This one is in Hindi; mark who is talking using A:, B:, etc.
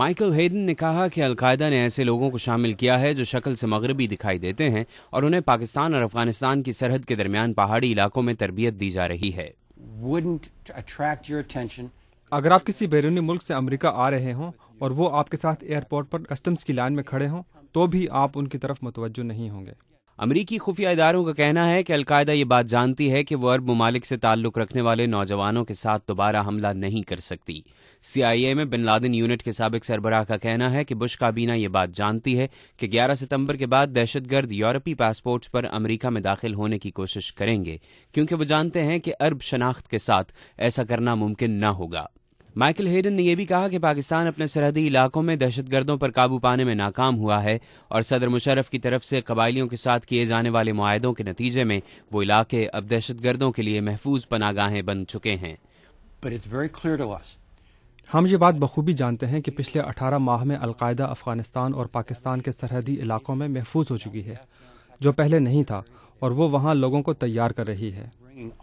A: माइकल हेडन ने कहा कि अलकायदा ने ऐसे लोगों को शामिल किया है जो शक्ल से मगरबी दिखाई देते हैं और उन्हें पाकिस्तान और अफगानिस्तान की सरहद के दरमियान पहाड़ी इलाकों में तरबियत दी जा रही है
B: अगर आप किसी बैरूनी मुल्क से अमेरिका आ रहे हों और वो आपके साथ एयरपोर्ट पर कस्टम्स की लाइन में खड़े हों तो भी आप उनकी तरफ मुतवजो नहीं होंगे
A: अमरीकी खुफिया इदारों का कहना है कि अलकायदा ये बात जानती है कि वो अरब ममालिक से ताल्लुक रखने वाले नौजवानों के साथ दोबारा हमला नहीं कर सकती सीआईए में बिन लादिन यूनिट के सबक सरबराह का कहना है कि बुश काबीना ये बात जानती है कि 11 सितंबर के बाद दहशतगर्द यूरोपीय पासपोर्ट्स पर अमरीका में दाखिल होने की कोशिश करेंगे क्योंकि वो जानते हैं कि अरब शनाख्त के साथ ऐसा करना मुमकिन न होगा माइकल हेडन ने यह भी कहा कि पाकिस्तान अपने सरहदी इलाकों में दहशतगर्दों पर काबू पाने में नाकाम हुआ है और सदर मुशरफ की तरफ से कबाइलियों के साथ किए जाने वाले माहदों के नतीजे में वो इलाके अब दहशतगर्दों के लिए महफूज पनागाहें बन चुके हैं
B: हम ये बात बखूबी जानते हैं कि पिछले 18 माह में अलकायदा अफगानिस्तान और पाकिस्तान के सरहदी इलाकों में महफूज हो चुकी है जो पहले नहीं था और वो वहाँ लोगों को तैयार कर रही है